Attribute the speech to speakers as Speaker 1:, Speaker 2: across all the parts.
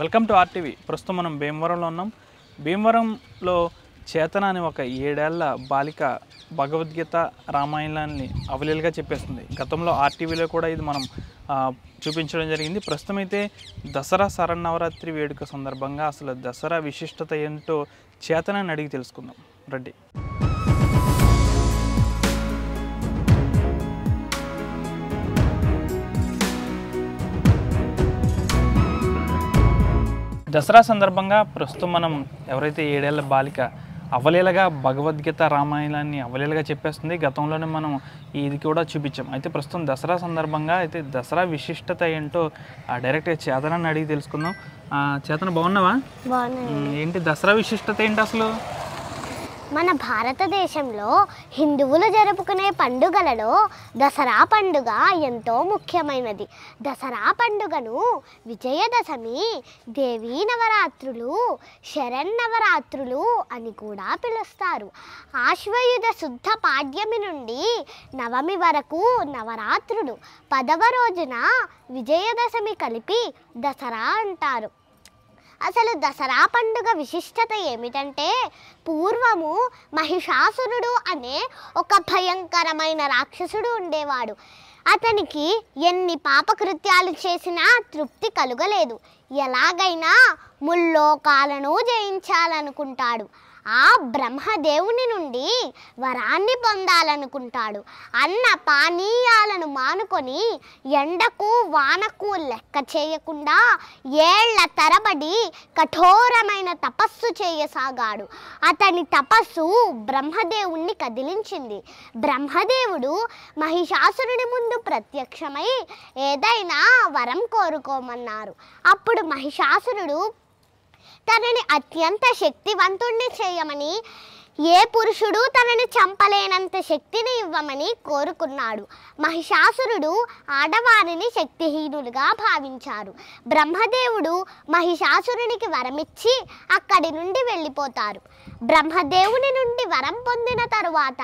Speaker 1: welcome to RTV ప్రస్తుతం మనం భీమవరంలో ఉన్నాం భీమవరంలో చేతన అనే ఒక ఏడేళ్ల బాలిక భగవద్గీత రామాయణాన్ని అవలీలుగా చెప్పేస్తుంది గతంలో ఆర్టీవీలో కూడా ఇది మనం చూపించడం జరిగింది ప్రస్తుతం అయితే దసరా శరణవరాత్రి వేడుక సందర్భంగా అసలు దసరా విశిష్టత ఏంటో చేతనని అడిగి తెలుసుకుందాం రెడ్డి దసరా సందర్భంగా ప్రస్తుతం మనం ఎవరైతే ఏడేళ్ల బాలిక అవలీలగా భగవద్గీత రామాయణాన్ని అవలీలగా చెప్పేస్తుంది గతంలోనే మనం ఇది కూడా చూపించాం అయితే ప్రస్తుతం దసరా సందర్భంగా అయితే దసరా విశిష్టత ఏంటో డైరెక్ట్గా చేతనని అడిగి తెలుసుకుందాం చేతన బాగున్నావా ఏంటి దసరా విశిష్టత ఏంటి అసలు
Speaker 2: మన భారతదేశంలో హిందువులు జరుపుకునే పండుగలలో దసరా పండుగ ఎంతో ముఖ్యమైనది దసరా పండుగను విజయదశమి దేవీ నవరాత్రులు శరన్నవరాత్రులు అని కూడా పిలుస్తారు ఆశ్వయుధ శుద్ధ పాడ్యమి నుండి నవమి వరకు నవరాత్రులు పదవ రోజున విజయదశమి కలిపి దసరా అంటారు అసలు దసరా పండుగ విశిష్టత ఏమిటంటే పూర్వము మహిషాసురుడు అనే ఒక భయంకరమైన రాక్షసుడు ఉండేవాడు అతనికి ఎన్ని పాపకృత్యాలు చేసినా తృప్తి కలుగలేదు ఎలాగైనా ముల్లోకాలను జయించాలనుకుంటాడు ఆ బ్రహ్మదేవుని నుండి వరాన్ని పొందాలనుకుంటాడు అన్న పానీయాలను మానుకొని ఎండకు వానకు లెక్క చేయకుండా ఏళ్ల తరబడి కఠోరమైన తపస్సు చేయసాగాడు అతని తపస్సు బ్రహ్మదేవుణ్ణి కదిలించింది బ్రహ్మదేవుడు మహిషాసురుడి ముందు ప్రత్యక్షమై ఏదైనా వరం కోరుకోమన్నారు అప్పుడు మహిషాసురుడు తనని అత్యంత శక్తివంతుణ్ణి చేయమని ఏ పురుషుడు తనని చంపలేనంత శక్తిని ఇవ్వమని కోరుకున్నాడు మహిషాసురుడు ఆడవారిని శక్తిహీనులుగా భావించారు బ్రహ్మదేవుడు మహిషాసురునికి వరమిచ్చి అక్కడి నుండి వెళ్ళిపోతారు బ్రహ్మదేవుని నుండి వరం పొందిన తరువాత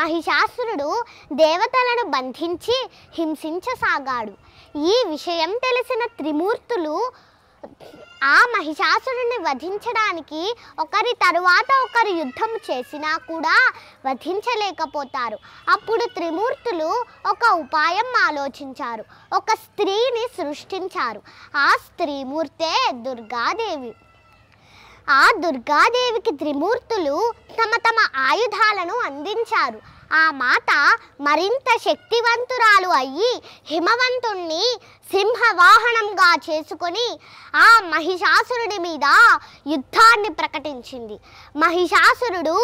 Speaker 2: మహిషాసురుడు దేవతలను బంధించి హింసించసాగాడు ఈ విషయం తెలిసిన త్రిమూర్తులు ఆ మహిషాసురుని వధించడానికి ఒకరి తరువాత ఒకరు యుద్ధం చేసినా కూడా వధించలేకపోతారు అప్పుడు త్రిమూర్తులు ఒక ఉపాయం ఆలోచించారు ఒక స్త్రీని సృష్టించారు ఆ స్త్రీమూర్తే దుర్గాదేవి ఆ దుర్గాదేవికి త్రిమూర్తులు తమ తమ ఆయుధాలను అందించారు ఆ మాత మరింత శక్తివంతురాలు అయ్యి హిమవంతుణ్ణి సింహవాహనంగా చేసుకొని ఆ మహిషాసురుడి మీద యుద్ధాన్ని ప్రకటించింది మహిషాసురుడు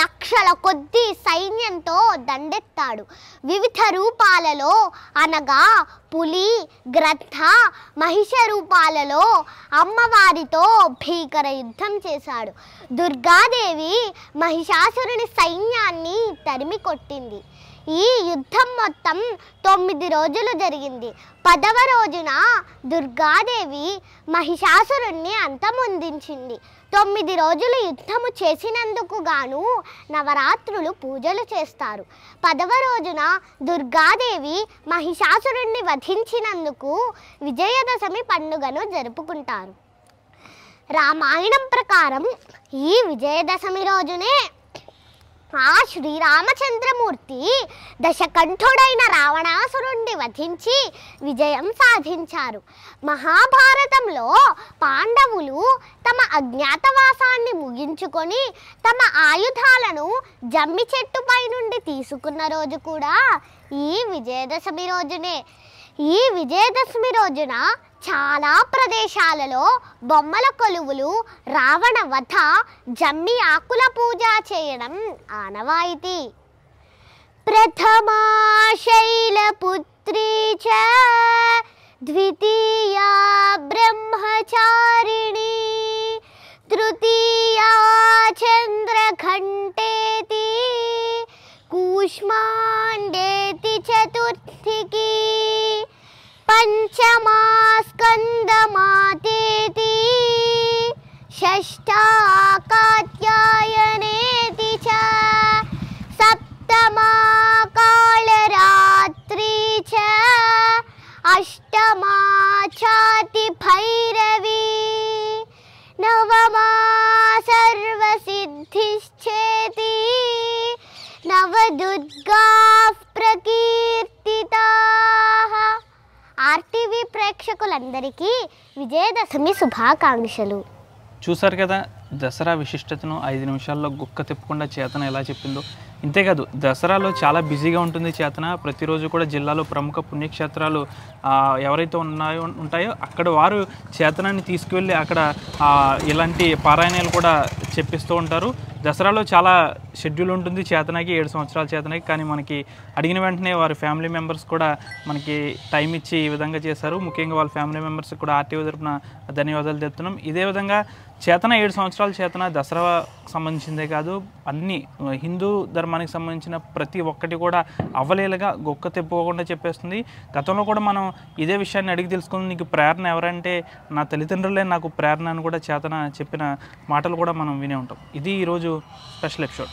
Speaker 2: లక్షల కొద్ది సైన్యంతో దండెత్తాడు వివిధ రూపాలలో అనగా పులి గ్రద్ద మహిష రూపాలలో అమ్మవారితో భీకర యుద్ధం చేశాడు దుర్గాదేవి మహిషాసురుని సైన్యాన్ని తరిమి కొట్టింది ఈ యుద్ధం మొత్తం తొమ్మిది రోజులు జరిగింది పదవ రోజున దుర్గాదేవి మహిషాసురుణ్ణి అంతమొందించింది తొమ్మిది రోజులు యుద్ధము చేసినందుకు గాను నవరాత్రులు పూజలు చేస్తారు పదవ రోజున దుర్గాదేవి మహిషాసురుణ్ణి వధించినందుకు విజయదశమి పండుగను జరుపుకుంటారు రామాయణం ప్రకారం ఈ విజయదశమి రోజునే ఆ శ్రీరామచంద్రమూర్తి దశకంఠుడైన రావణాసురుణ్ణి వధించి విజయం సాధించారు మహాభారతంలో పాండవులు తమ అజ్ఞాతవాసాన్ని ముగించుకొని తమ ఆయుధాలను జమ్మి చెట్టుపై నుండి తీసుకున్న రోజు కూడా ఈ విజయదశమి రోజునే ఈ విజయదశమి రోజున చాలా ప్రదేశాలలో బొమ్మల కొలువులు రావణ వధ జమ్మి ఆకుల పూజ చేయడం ఆనవాయితీ ప్రథమా శైలపుత్రీ చ ద్వితీయా బ్రహ్మచారిణి తృతీయా చంద్రఘంటేతి కూష్మాండేతి చతుర్థికి पञ्चमास्कन्दमातेति षष्ठा कात्यायनेति च सप्तमा कालरात्री च अष्टमा छातिभैरवी नवमा सर्वसिद्धिश्चेति नवदुर्गाः प्रकीर्तिता ప్రేక్షకులందరికీ విజయదశమి శుభాకాంక్షలు
Speaker 1: చూసారు కదా దసరా విశిష్టతను ఐదు నిమిషాల్లో గుక్క తిప్పకుండా చేతన ఎలా చెప్పిందో ఇంతేకాదు దసరాలో చాలా బిజీగా ఉంటుంది చేతన ప్రతిరోజు కూడా జిల్లాలో ప్రముఖ పుణ్యక్షేత్రాలు ఎవరైతే ఉన్నాయో ఉంటాయో అక్కడ వారు చేతనాన్ని తీసుకువెళ్ళి అక్కడ ఇలాంటి పారాయణాలు కూడా చెప్పిస్తూ ఉంటారు దసరాలో చాలా షెడ్యూల్ ఉంటుంది చేతనాకి ఏడు సంవత్సరాల చేతనాకి కానీ మనకి అడిగిన వెంటనే వారి ఫ్యామిలీ మెంబర్స్ కూడా మనకి టైం ఇచ్చి ఈ విధంగా చేశారు ముఖ్యంగా వాళ్ళ ఫ్యామిలీ మెంబర్స్ కూడా ఆర్టీఓ తరఫున ధన్యవాదాలు తెలుపుతున్నాం ఇదే విధంగా చేతన ఏడు సంవత్సరాల చేతన దసరా సంబంధించిందే కాదు అన్ని హిందూ ధర్మానికి సంబంధించిన ప్రతి ఒక్కటి కూడా అవలేలుగా గొక్క తెప్పుకోకుండా చెప్పేస్తుంది గతంలో కూడా మనం ఇదే విషయాన్ని అడిగి తెలుసుకుంది నీకు ప్రేరణ ఎవరంటే నా తల్లిదండ్రులే నాకు ప్రేరణ అని కూడా చేతన చెప్పిన మాటలు కూడా మనం వినే ఉంటాం ఇది ఈరోజు స్పెషల్ ఎపిసోడ్